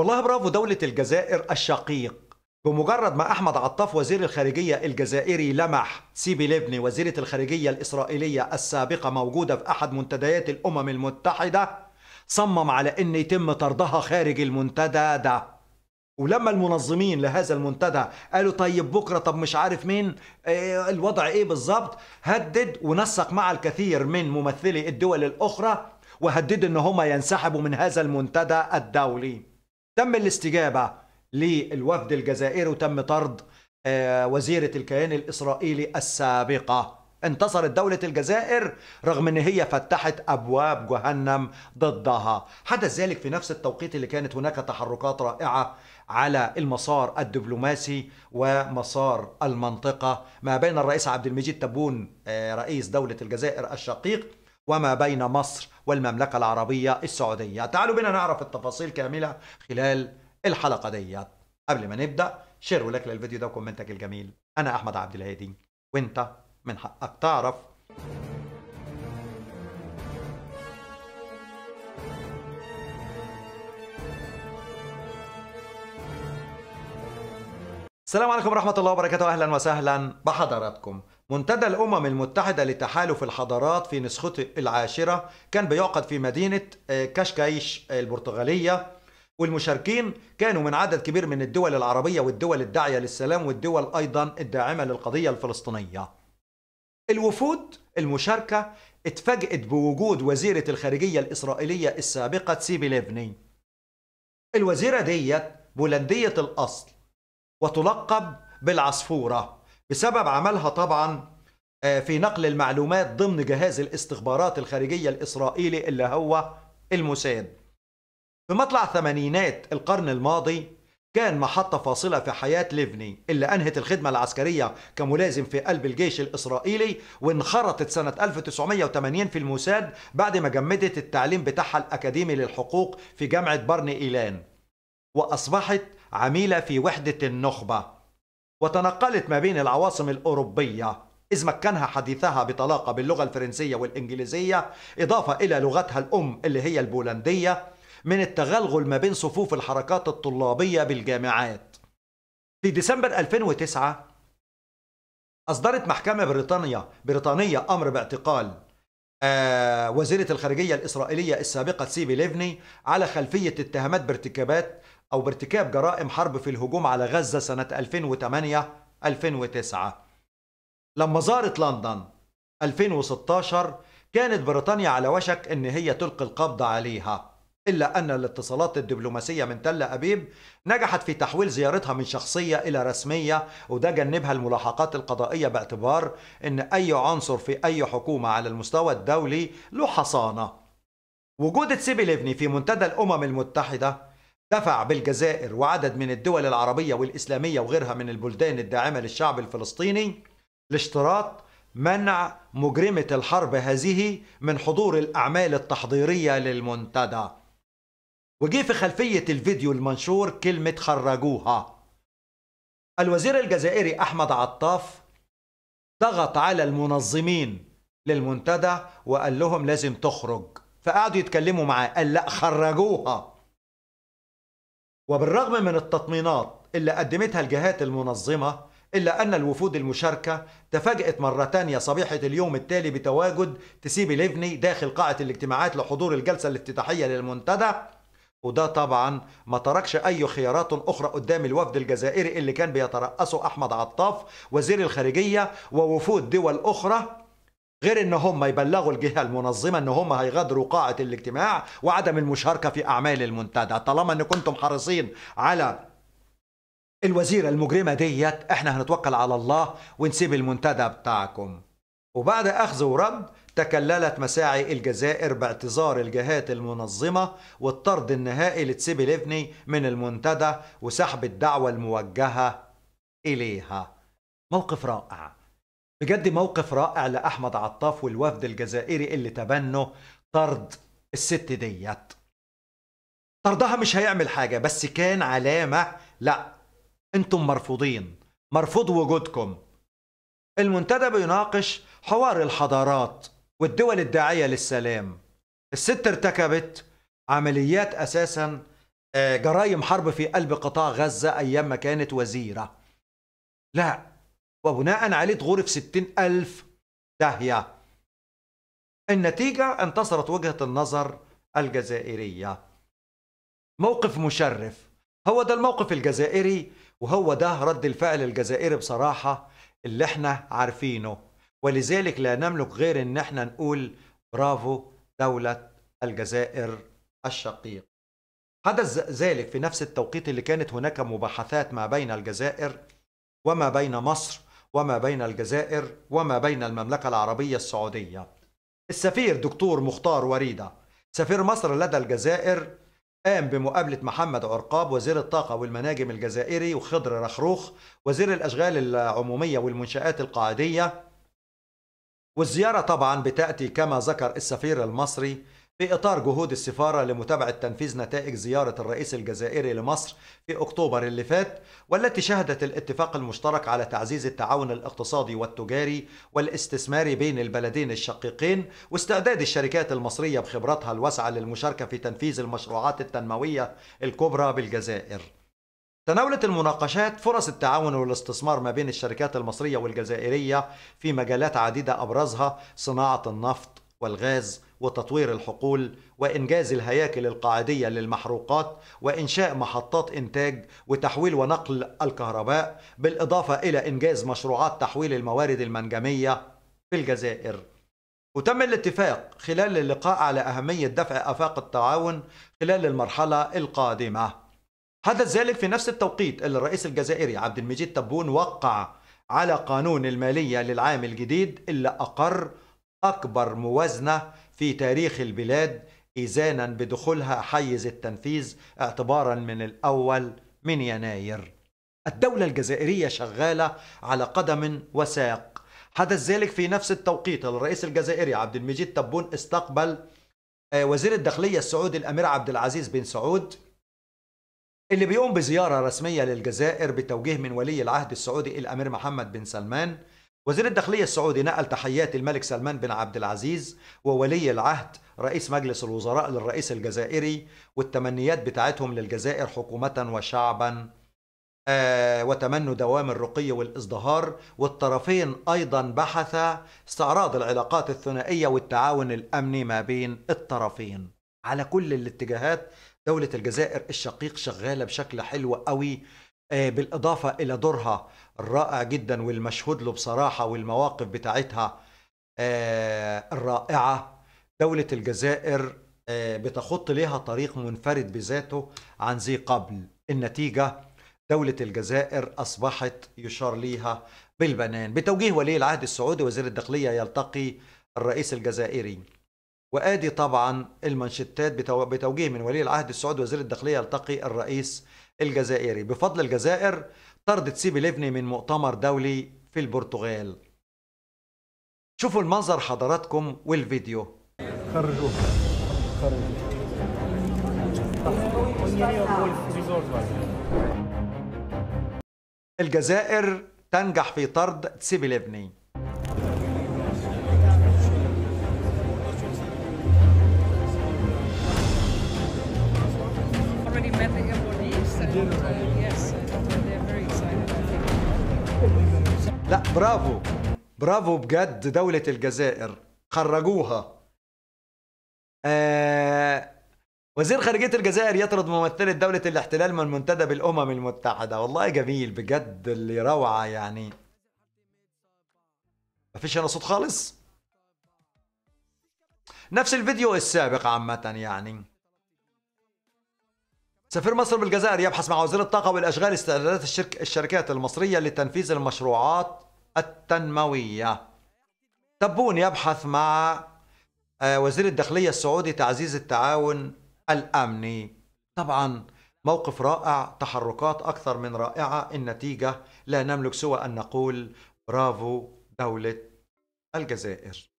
والله برافو دولة الجزائر الشقيق بمجرد ما أحمد عطاف وزير الخارجية الجزائري لمح سيبي لبني وزيرة الخارجية الإسرائيلية السابقة موجودة في أحد منتديات الأمم المتحدة صمم على أن يتم طردها خارج المنتدى ده ولما المنظمين لهذا المنتدى قالوا طيب بكرة طب مش عارف مين آه، الوضع إيه بالظبط هدد ونسق مع الكثير من ممثلي الدول الأخرى وهددوا أن هم ينسحبوا من هذا المنتدى الدولي تم الاستجابة للوفد الجزائري وتم طرد آه، وزيرة الكيان الإسرائيلي السابقة انتصرت دولة الجزائر رغم ان هي فتحت ابواب جهنم ضدها حدث ذلك في نفس التوقيت اللي كانت هناك تحركات رائعة على المسار الدبلوماسي ومسار المنطقة ما بين الرئيس عبد المجيد تبون آه، رئيس دولة الجزائر الشقيق وما بين مصر والمملكة العربية السعودية تعالوا بنا نعرف التفاصيل كاملة خلال الحلقة ديت قبل ما نبدأ شير ولك للفيديو ده وكومنتك الجميل أنا أحمد عبد الهادي وأنت من حقك تعرف السلام عليكم ورحمة الله وبركاته أهلا وسهلا بحضراتكم منتدى الأمم المتحدة لتحالف الحضارات في نسخته العاشرة كان بيعقد في مدينة آه، كشكايش البرتغالية والمشاركين كانوا من عدد كبير من الدول العربية والدول الداعية للسلام والدول أيضا الداعمة للقضية الفلسطينية الوفود المشاركة اتفاجئت بوجود وزيرة الخارجية الإسرائيلية السابقة سيبي ليفني الوزيرة ديت بولندية الأصل وتلقب بالعصفورة بسبب عملها طبعا آه، في نقل المعلومات ضمن جهاز الاستخبارات الخارجية الإسرائيلي اللي هو الموساد في مطلع ثمانينات القرن الماضي كان محطة فاصلة في حياة ليفني اللي أنهت الخدمة العسكرية كملازم في قلب الجيش الإسرائيلي وانخرطت سنة 1980 في الموساد بعد ما جمدت التعليم بتاعها الأكاديمي للحقوق في جامعة برني إيلان وأصبحت عميلة في وحدة النخبة وتنقلت ما بين العواصم الأوروبية إذ مكنها حديثها بطلاقة باللغة الفرنسية والإنجليزية إضافة إلى لغتها الأم اللي هي البولندية من التغلغل ما بين صفوف الحركات الطلابية بالجامعات في ديسمبر 2009 أصدرت محكمة بريطانيا بريطانية أمر باعتقال آه وزيرة الخارجية الإسرائيلية السابقة سيبي ليفني على خلفية اتهامات بارتكابات أو بارتكاب جرائم حرب في الهجوم على غزة سنة 2008-2009 لما زارت لندن 2016 كانت بريطانيا على وشك أن هي تلقي القبض عليها إلا أن الاتصالات الدبلوماسية من تل أبيب نجحت في تحويل زيارتها من شخصية إلى رسمية وده جنبها الملاحقات القضائية باعتبار أن أي عنصر في أي حكومة على المستوى الدولي له حصانة وجود تسيبي ليفني في منتدى الأمم المتحدة دفع بالجزائر وعدد من الدول العربية والإسلامية وغيرها من البلدان الداعمة للشعب الفلسطيني لاشتراط منع مجرمة الحرب هذه من حضور الأعمال التحضيرية للمنتدى وجي في خلفية الفيديو المنشور كلمة خرجوها الوزير الجزائري أحمد عطاف ضغط على المنظمين للمنتدى وقال لهم لازم تخرج فقعدوا يتكلموا معاه قال لا خرجوها وبالرغم من التطمينات اللي قدمتها الجهات المنظمة إلا أن الوفود المشاركة تفاجأت مرة تانية صبيحة اليوم التالي بتواجد تسيبي ليفني داخل قاعة الاجتماعات لحضور الجلسة الافتتاحية للمنتدى وده طبعا ما تركش أي خيارات أخرى قدام الوفد الجزائري اللي كان بيترأسه أحمد عطاف وزير الخارجية ووفود دول أخرى غير ان هم يبلغوا الجهه المنظمه ان هم هيغادروا قاعه الاجتماع وعدم المشاركه في اعمال المنتدى طالما ان كنتم حريصين على الوزيره المجرمه ديت احنا هنتوكل على الله ونسيب المنتدى بتاعكم وبعد اخذ ورد تكللت مساعي الجزائر باعتذار الجهات المنظمة والطرد النهائي لتسيبي ليفني من المنتدى وسحب الدعوة الموجهة إليها موقف رائع بجد موقف رائع لأحمد عطاف والوفد الجزائري اللي تبنوا طرد الست ديت طردها مش هيعمل حاجة بس كان علامة لا انتم مرفوضين مرفوض وجودكم المنتدى بيناقش حوار الحضارات والدول الداعية للسلام الست ارتكبت عمليات أساسا آه، جرائم حرب في قلب قطاع غزة أيام ما كانت وزيرة لا وبناء عليه تغرف ستين ألف داهية النتيجة انتصرت وجهة النظر الجزائرية موقف مشرف هو ده الموقف الجزائري وهو ده رد الفعل الجزائري بصراحة اللي احنا عارفينه ولذلك لا نملك غير ان احنا نقول برافو دولة الجزائر الشقيق حدث ذلك في نفس التوقيت اللي كانت هناك مباحثات ما بين الجزائر وما بين مصر وما بين الجزائر وما بين المملكة العربية السعودية السفير دكتور مختار وريدة سفير مصر لدى الجزائر قام بمقابلة محمد عرقاب وزير الطاقة والمناجم الجزائري وخضر رخروخ وزير الأشغال العمومية والمنشآت القاعدية والزيارة طبعا بتأتي كما ذكر السفير المصري في إطار جهود السفارة لمتابعة تنفيذ نتائج زيارة الرئيس الجزائري لمصر في أكتوبر اللي فات والتي شهدت الاتفاق المشترك على تعزيز التعاون الاقتصادي والتجاري والاستثماري بين البلدين الشقيقين واستعداد الشركات المصرية بخبراتها الواسعة للمشاركة في تنفيذ المشروعات التنموية الكبرى بالجزائر تناولت المناقشات فرص التعاون والاستثمار ما بين الشركات المصرية والجزائرية في مجالات عديدة أبرزها صناعة النفط والغاز وتطوير الحقول وإنجاز الهياكل القاعدية للمحروقات وإنشاء محطات إنتاج وتحويل ونقل الكهرباء بالإضافة إلى إنجاز مشروعات تحويل الموارد المنجمية في الجزائر وتم الاتفاق خلال اللقاء على أهمية دفع آفاق التعاون خلال المرحلة القادمة حدث ذلك في نفس التوقيت اللي الرئيس الجزائري عبد المجيد تبون وقع على قانون المالية للعام الجديد اللي أقر أكبر موازنة في تاريخ البلاد إيزانا بدخولها حيز التنفيذ اعتبارا من الأول من يناير الدولة الجزائرية شغالة على قدم وساق حدث ذلك في نفس التوقيت الرئيس الجزائري عبد المجيد تبون استقبل آه، وزير الداخلية السعودي الأمير عبد العزيز بن سعود اللي بيقوم بزيارة رسمية للجزائر بتوجيه من ولي العهد السعودي الأمير محمد بن سلمان وزير الداخلية السعودي نقل تحيات الملك سلمان بن عبد العزيز وولي العهد رئيس مجلس الوزراء للرئيس الجزائري والتمنيات بتاعتهم للجزائر حكومة وشعبا آه، وتمنوا دوام الرقي والازدهار والطرفين أيضا بحثا استعراض العلاقات الثنائية والتعاون الأمني ما بين الطرفين على كل الاتجاهات دولة الجزائر الشقيق شغالة بشكل حلو قوي آه، بالإضافة إلى دورها الرائع جدا والمشهود له بصراحة والمواقف بتاعتها آه، الرائعة دولة الجزائر آه، بتخط لها طريق منفرد بذاته عن ذي قبل النتيجة دولة الجزائر أصبحت يشار ليها بالبنان بتوجيه ولي العهد السعودي وزير الداخلية يلتقي الرئيس الجزائري وآدي طبعا المنشتات بتوجيه من ولي العهد السعودي وزير الداخلية يلتقي الرئيس الجزائري بفضل الجزائر طردت سيبي ليفني من مؤتمر دولي في البرتغال شوفوا المنظر حضراتكم والفيديو خرجوه الجزائر تنجح في طرد تسيبي ليفني برافو برافو بجد دولة الجزائر خرجوها آه وزير خارجية الجزائر يطرد ممثلة دولة الاحتلال من منتدب الأمم المتحدة والله جميل بجد اللي روعة يعني مفيش هنا صوت خالص نفس الفيديو السابق عامة يعني سفير مصر بالجزائر يبحث مع وزير الطاقة والأشغال استعدادات الشركات المصرية لتنفيذ المشروعات التنموية تبون يبحث مع آه، وزير الداخلية السعودي تعزيز التعاون الأمني طبعا موقف رائع تحركات أكثر من رائعة النتيجة لا نملك سوى أن نقول برافو دولة الجزائر